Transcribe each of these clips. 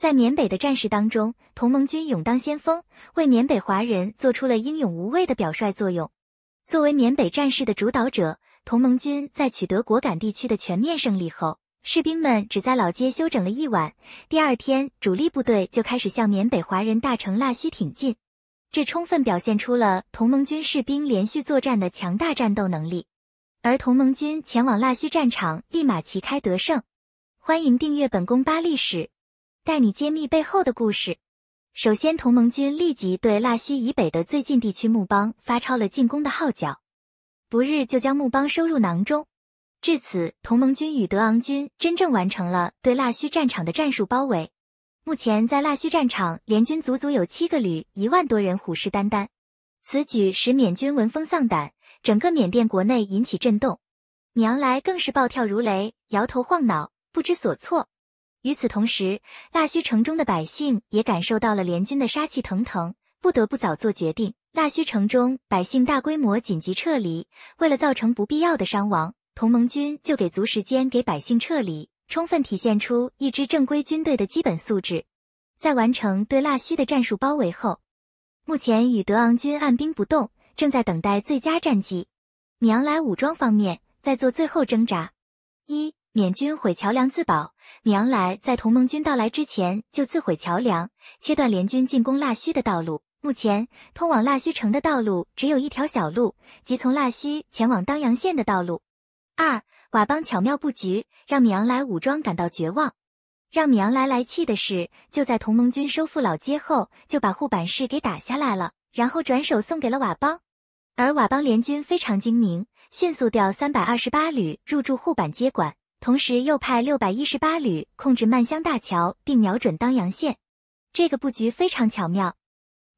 在缅北的战事当中，同盟军勇当先锋，为缅北华人做出了英勇无畏的表率作用。作为缅北战事的主导者，同盟军在取得果敢地区的全面胜利后，士兵们只在老街休整了一晚，第二天主力部队就开始向缅北华人大城腊戌挺进。这充分表现出了同盟军士兵连续作战的强大战斗能力。而同盟军前往腊戌战场，立马旗开得胜。欢迎订阅本宫八历史。带你揭秘背后的故事。首先，同盟军立即对腊戌以北的最近地区木邦发抄了进攻的号角，不日就将木邦收入囊中。至此，同盟军与德昂军真正完成了对腊戌战场的战术包围。目前，在腊戌战场，联军足足有七个旅，一万多人虎视眈眈。此举使缅军闻风丧胆，整个缅甸国内引起震动，米昂莱更是暴跳如雷，摇头晃脑，不知所措。与此同时，腊戌城中的百姓也感受到了联军的杀气腾腾，不得不早做决定。腊戌城中百姓大规模紧急撤离，为了造成不必要的伤亡，同盟军就给足时间给百姓撤离，充分体现出一支正规军队的基本素质。在完成对腊戌的战术包围后，目前与德昂军按兵不动，正在等待最佳战机。米昂莱武装方面在做最后挣扎。一。缅军毁桥梁自保，米昂莱在同盟军到来之前就自毁桥梁，切断联军进攻腊戌的道路。目前通往腊戌城的道路只有一条小路，即从腊戌前往当阳县的道路。二佤邦巧妙布局，让米昂莱武装感到绝望。让米昂莱来气的是，就在同盟军收复老街后，就把护板市给打下来了，然后转手送给了佤邦。而佤邦联军非常精明，迅速调三百二十八旅入驻护板接管。同时又派六百一十八旅控制曼香大桥，并瞄准当阳县，这个布局非常巧妙。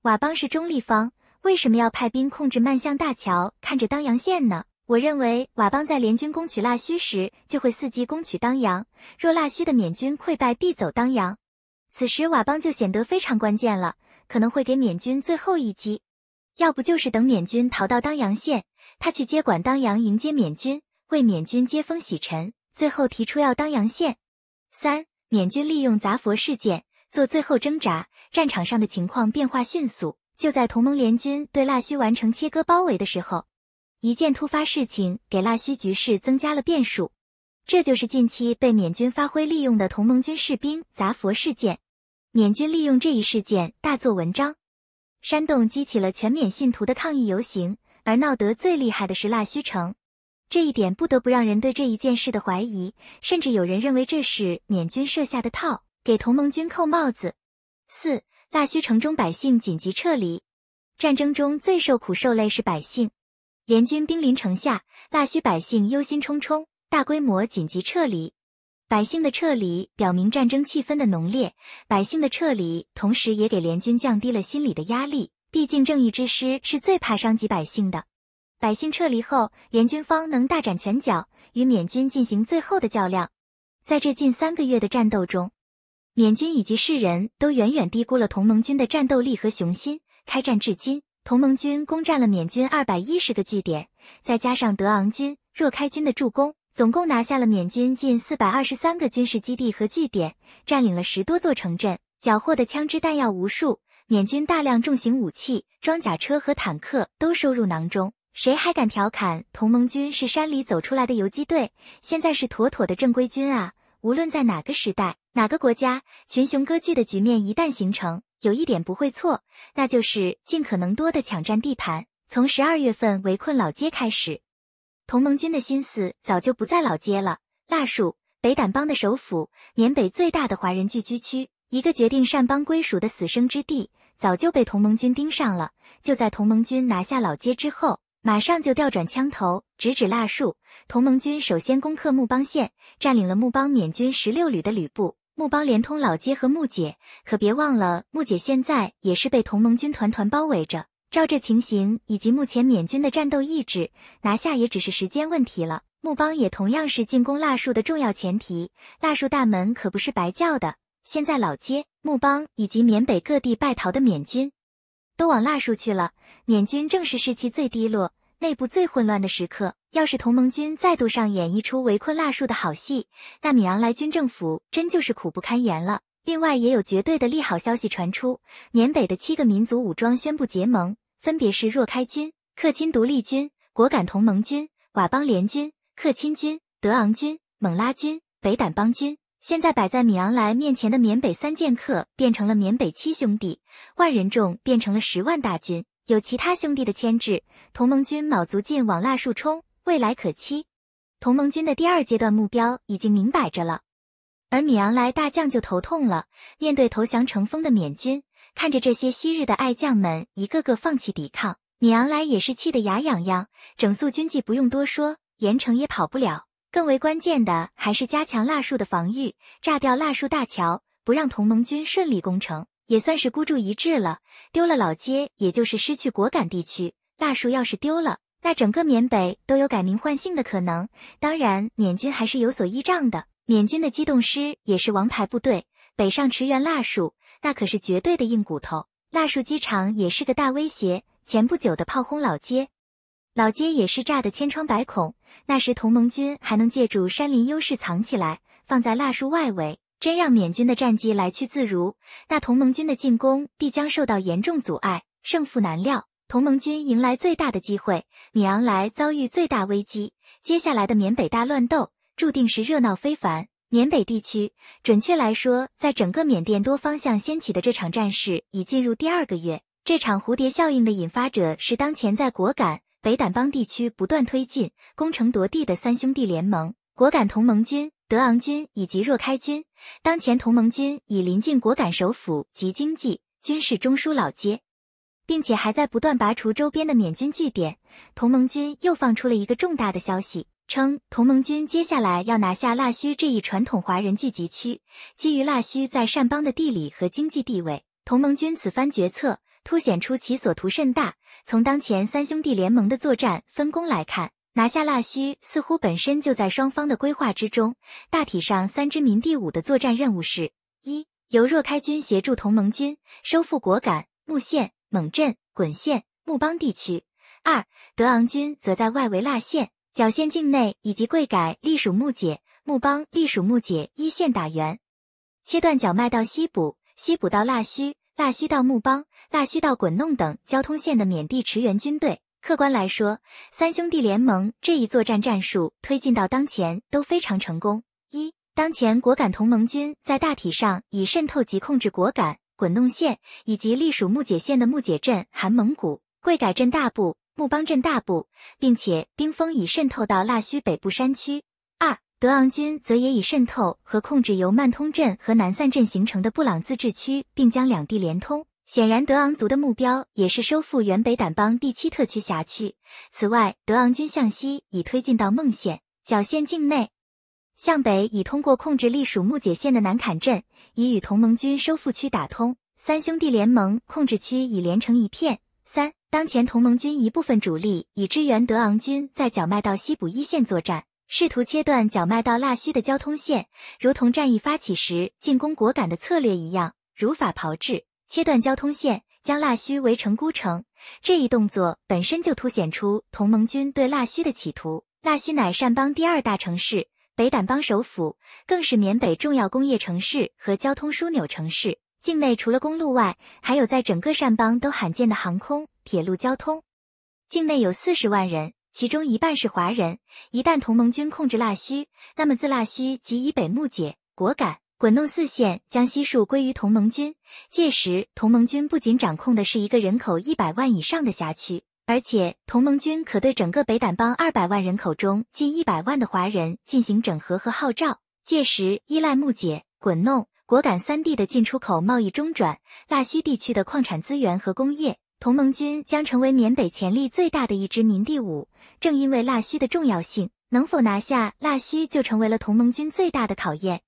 佤邦是中立方，为什么要派兵控制曼香大桥，看着当阳县呢？我认为佤邦在联军攻取腊戌时，就会伺机攻取当阳。若腊戌的缅军溃败，必走当阳，此时佤邦就显得非常关键了，可能会给缅军最后一击。要不就是等缅军逃到当阳县，他去接管当阳，迎接缅军，为缅军接风洗尘。最后提出要当阳县。三缅军利用杂佛事件做最后挣扎，战场上的情况变化迅速。就在同盟联军对腊戌完成切割包围的时候，一件突发事情给腊戌局势增加了变数，这就是近期被缅军发挥利用的同盟军士兵杂佛事件。缅军利用这一事件大做文章，煽动激起了全缅信徒的抗议游行，而闹得最厉害的是腊戌城。这一点不得不让人对这一件事的怀疑，甚至有人认为这是缅军设下的套，给同盟军扣帽子。四腊戌城中百姓紧急撤离，战争中最受苦受累是百姓。联军兵临城下，腊戌百姓忧心忡忡，大规模紧急撤离。百姓的撤离表明战争气氛的浓烈，百姓的撤离同时也给联军降低了心理的压力。毕竟正义之师是最怕伤及百姓的。百姓撤离后，联军方能大展拳脚，与缅军进行最后的较量。在这近三个月的战斗中，缅军以及世人都远远低估了同盟军的战斗力和雄心。开战至今，同盟军攻占了缅军二百一十个据点，再加上德昂军、若开军的助攻，总共拿下了缅军近四百二十三个军事基地和据点，占领了十多座城镇，缴获的枪支弹药无数，缅军大量重型武器、装甲车和坦克都收入囊中。谁还敢调侃同盟军是山里走出来的游击队？现在是妥妥的正规军啊！无论在哪个时代、哪个国家，群雄割据的局面一旦形成，有一点不会错，那就是尽可能多的抢占地盘。从十二月份围困老街开始，同盟军的心思早就不在老街了。腊戍，北掸邦的首府，缅北最大的华人聚居区，一个决定善邦归属的死生之地，早就被同盟军盯上了。就在同盟军拿下老街之后。马上就调转枪头，直指腊戍。同盟军首先攻克木邦县，占领了木邦缅军十六旅的旅部。木邦连通老街和木姐，可别忘了木姐现在也是被同盟军团团包围着。照这情形，以及目前缅军的战斗意志，拿下也只是时间问题了。木邦也同样是进攻腊戍的重要前提。腊戍大门可不是白叫的。现在老街、木邦以及缅北各地败逃的缅军。都往腊戍去了，缅军正是士气最低落、内部最混乱的时刻。要是同盟军再度上演一出围困腊戍的好戏，那米昂莱军政府真就是苦不堪言了。另外，也有绝对的利好消息传出，缅北的七个民族武装宣布结盟，分别是若开军、克钦独立军、果敢同盟军、佤邦联军、克钦军、德昂军、勐拉军、北掸邦军。现在摆在米昂莱面前的缅北三剑客变成了缅北七兄弟，万人众变成了十万大军，有其他兄弟的牵制，同盟军卯足劲往腊树冲，未来可期。同盟军的第二阶段目标已经明摆着了，而米昂莱大将就头痛了。面对投降成风的缅军，看着这些昔日的爱将们一个个放弃抵抗，米昂莱也是气得牙痒痒。整肃军纪不用多说，严惩也跑不了。更为关键的还是加强腊树的防御，炸掉腊树大桥，不让同盟军顺利攻城，也算是孤注一掷了。丢了老街，也就是失去果敢地区。腊树要是丢了，那整个缅北都有改名换姓的可能。当然，缅军还是有所依仗的，缅军的机动师也是王牌部队，北上驰援腊树，那可是绝对的硬骨头。腊树机场也是个大威胁，前不久的炮轰老街。老街也是炸得千疮百孔。那时同盟军还能借助山林优势藏起来，放在腊树外围，真让缅军的战机来去自如，那同盟军的进攻必将受到严重阻碍，胜负难料。同盟军迎来最大的机会，米昂莱遭遇最大危机。接下来的缅北大乱斗，注定是热闹非凡。缅北地区，准确来说，在整个缅甸多方向掀起的这场战事已进入第二个月。这场蝴蝶效应的引发者是当前在果敢。北掸邦地区不断推进攻城夺地的三兄弟联盟、果敢同盟军、德昂军以及若开军。当前同盟军已临近果敢首府及经济军事中枢老街，并且还在不断拔除周边的缅军据点。同盟军又放出了一个重大的消息，称同盟军接下来要拿下腊戌这一传统华人聚集区。基于腊戌在善邦的地理和经济地位，同盟军此番决策。凸显出其所图甚大。从当前三兄弟联盟的作战分工来看，拿下腊戌似乎本身就在双方的规划之中。大体上，三支民第五的作战任务是：一、由若开军协助同盟军收复果敢、木县、蒙镇、滚县、木邦地区；二、德昂军则在外围腊县、皎县境内以及贵改隶属木姐、木邦隶属木姐一线打援，切断角脉到西普、西普到腊戌，腊戌到木邦、腊戌到滚弄等交通线的缅地驰援军队。客观来说，三兄弟联盟这一作战战术推进到当前都非常成功。一，当前果敢同盟军在大体上已渗透及控制果敢、滚弄县以及隶属木解县的木解镇、含蒙古、贵改镇大部、木邦镇大部，并且兵锋已渗透到腊戌北部山区。德昂军则也已渗透和控制由曼通镇和南散镇形成的布朗自治区，并将两地连通。显然，德昂族的目标也是收复原北掸邦第七特区辖区。此外，德昂军向西已推进到孟县、缴县境内，向北已通过控制隶属木姐县的南坎镇，已与同盟军收复区打通。三兄弟联盟控制区已连成一片。三，当前同盟军一部分主力已支援德昂军在角麦到西部一线作战。试图切断角麦到腊戌的交通线，如同战役发起时进攻果敢的策略一样，如法炮制，切断交通线，将腊戌围成孤城。这一动作本身就凸显出同盟军对腊戌的企图。腊戌乃善邦第二大城市，北掸邦首府，更是缅北重要工业城市和交通枢纽城市。境内除了公路外，还有在整个善邦都罕见的航空、铁路交通。境内有四十万人。其中一半是华人，一旦同盟军控制腊戌，那么自腊戌及以北木解、果敢、滚弄四县将悉数归于同盟军。届时，同盟军不仅掌控的是一个人口一百万以上的辖区，而且同盟军可对整个北掸邦二百万人口中近一百万的华人进行整合和号召。届时，依赖木解、滚弄、果敢三地的进出口贸易中转、腊戌地区的矿产资源和工业。同盟军将成为缅北潜力最大的一支民地武。正因为腊戌的重要性，能否拿下腊戌就成为了同盟军最大的考验。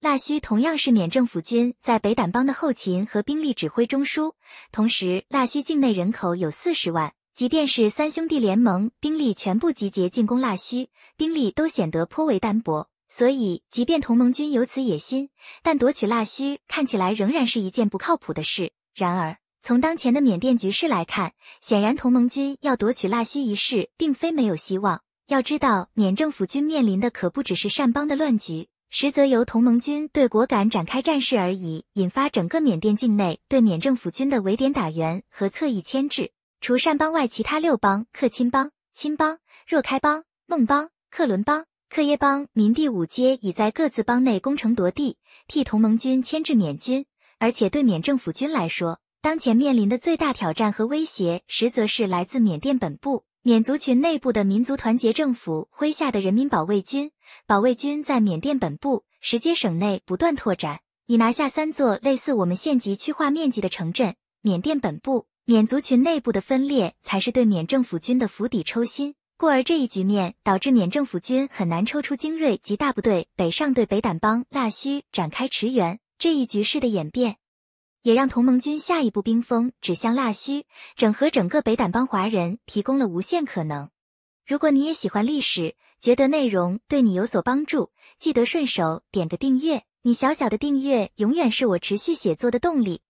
腊戌同样是缅政府军在北掸邦的后勤和兵力指挥中枢，同时腊戌境内人口有四十万，即便是三兄弟联盟兵力全部集结进攻腊戌，兵力都显得颇为单薄。所以，即便同盟军有此野心，但夺取腊戌看起来仍然是一件不靠谱的事。然而，从当前的缅甸局势来看，显然同盟军要夺取腊戌一事并非没有希望。要知道，缅政府军面临的可不只是善邦的乱局，实则由同盟军对果敢展开战事而已，引发整个缅甸境内对缅政府军的围点打援和侧翼牵制。除善邦外，其他六邦克钦邦、钦邦、若开邦、孟邦、克伦邦、克耶邦民地五阶已在各自邦内攻城夺地，替同盟军牵制缅军，而且对缅政府军来说。当前面临的最大挑战和威胁，实则是来自缅甸本部缅族群内部的民族团结政府麾下的人民保卫军。保卫军在缅甸本部、石街省内不断拓展，已拿下三座类似我们县级区划面积的城镇。缅甸本部缅族群内部的分裂，才是对缅政府军的釜底抽薪。故而这一局面导致缅政府军很难抽出精锐及大部队北上对北掸邦腊戌展开驰援。这一局势的演变。也让同盟军下一步兵锋指向腊戌，整合整个北掸邦华人提供了无限可能。如果你也喜欢历史，觉得内容对你有所帮助，记得顺手点个订阅。你小小的订阅，永远是我持续写作的动力。